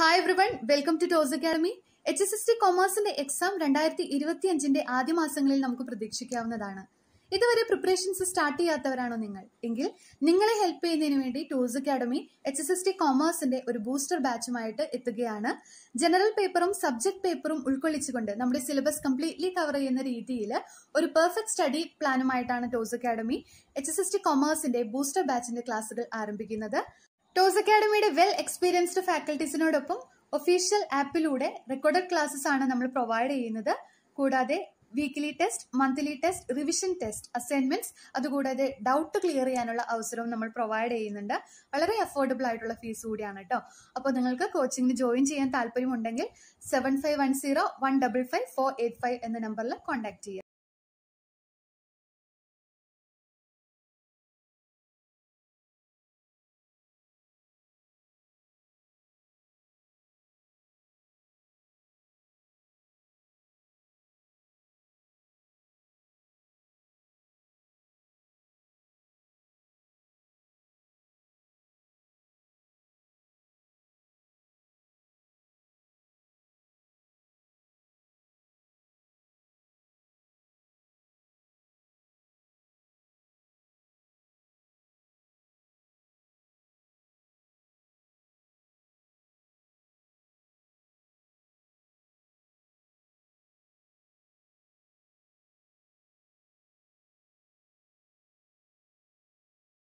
hi everyone welcome to Toss academy H S S T കൊമേഴ്സിന്റെ exam രണ്ടായിരത്തി അഞ്ചിന്റെ ആദ്യ മാസങ്ങളിൽ നമുക്ക് പ്രതീക്ഷിക്കാവുന്നതാണ് ഇതുവരെ പ്രിപ്പറേഷൻസ് സ്റ്റാർട്ട് ചെയ്യാത്തവരാണോ നിങ്ങൾ എങ്കിൽ നിങ്ങളെ ഹെൽപ്പ് ചെയ്യുന്നതിന് വേണ്ടി Toss academy H S S T കോമേഴ്സിന്റെ ഒരു ബൂസ്റ്റർ ബാച്ചുമായിട്ട് എത്തുകയാണ് ജനറൽ പേപ്പറും സബ്ജക്ട് പേപ്പറും ഉൾക്കൊള്ളിച്ചുകൊണ്ട് നമ്മുടെ സിലബസ് കംപ്ലീറ്റ്ലി കവർ ചെയ്യുന്ന രീതിയിൽ ഒരു പെർഫെക്റ്റ് സ്റ്റഡി പ്ലാനുമായിട്ടാണ് Toss academy H S S T കോമേഴ്സിന്റെ ബൂസ്റ്റർ ബാച്ചിന്റെ ക്ലാസുകൾ ആരംഭിക്കുന്നത് ടോസ് അക്കാഡമിയുടെ വെൽ എക്സ്പീരിയൻസ്ഡ് ഫാക്കൽറ്റീസിനോടൊപ്പം ഒഫീഷ്യൽ ആപ്പിലൂടെ റെക്കോർഡഡ് ക്ലാസ്സസ് ആണ് നമ്മൾ പ്രൊവൈഡ് ചെയ്യുന്നത് കൂടാതെ weekly test monthly test revision test assignments അതുകൂടാതെ ഡൗട്ട് ക്ലിയർ ചെയ്യാനുള്ള അവസരവും നമ്മൾ പ്രൊവൈഡ് ചെയ്യുന്നുണ്ട് വളരെ അഫോർഡബിൾ ആയിട്ടുള്ള ഫീസ് കൂടിയാണ് കേട്ടോ അപ്പോൾ നിങ്ങൾക്ക് കോച്ചിങ്ങിന് ജോയിൻ ചെയ്യാൻ താല്പര്യമുണ്ടെങ്കിൽ seven five one zero one double five four eight five എന്ന നമ്പറിൽ കോൺടാക്ട് ചെയ്യാം